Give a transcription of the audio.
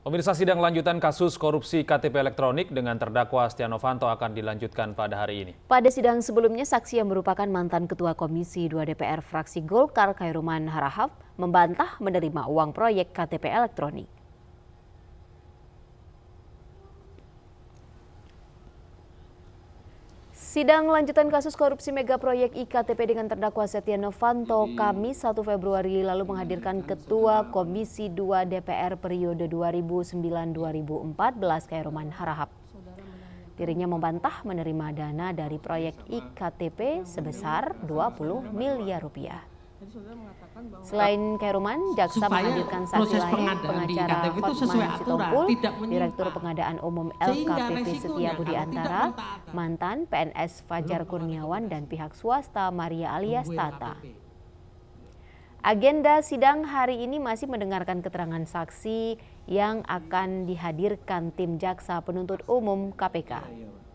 Pemirsa sidang lanjutan kasus korupsi KTP elektronik dengan terdakwa Setia Novanto akan dilanjutkan pada hari ini. Pada sidang sebelumnya, saksi yang merupakan mantan Ketua Komisi 2 DPR fraksi Golkar Kairuman Harahap membantah menerima uang proyek KTP elektronik. Sidang lanjutan kasus korupsi mega IKTP dengan terdakwa Setia Novanto Kamis 1 Februari lalu menghadirkan Ketua Komisi 2 DPR periode 2009-2014 Kairoman Harahap. Dirinya membantah menerima dana dari proyek IKTP sebesar 20 miliar rupiah. Jadi saudara mengatakan bahwa selain Keruman, jaksa menghadirkan saksi lain pengacara Hotman Sitompul, Direktur Pengadaan Umum LKPP Setia Budi Antara, mantan PNS Fajar Kurniawan dan pihak swasta Maria alias ya, Tata. Agenda sidang hari ini masih mendengarkan keterangan saksi yang akan dihadirkan tim jaksa penuntut umum KPK.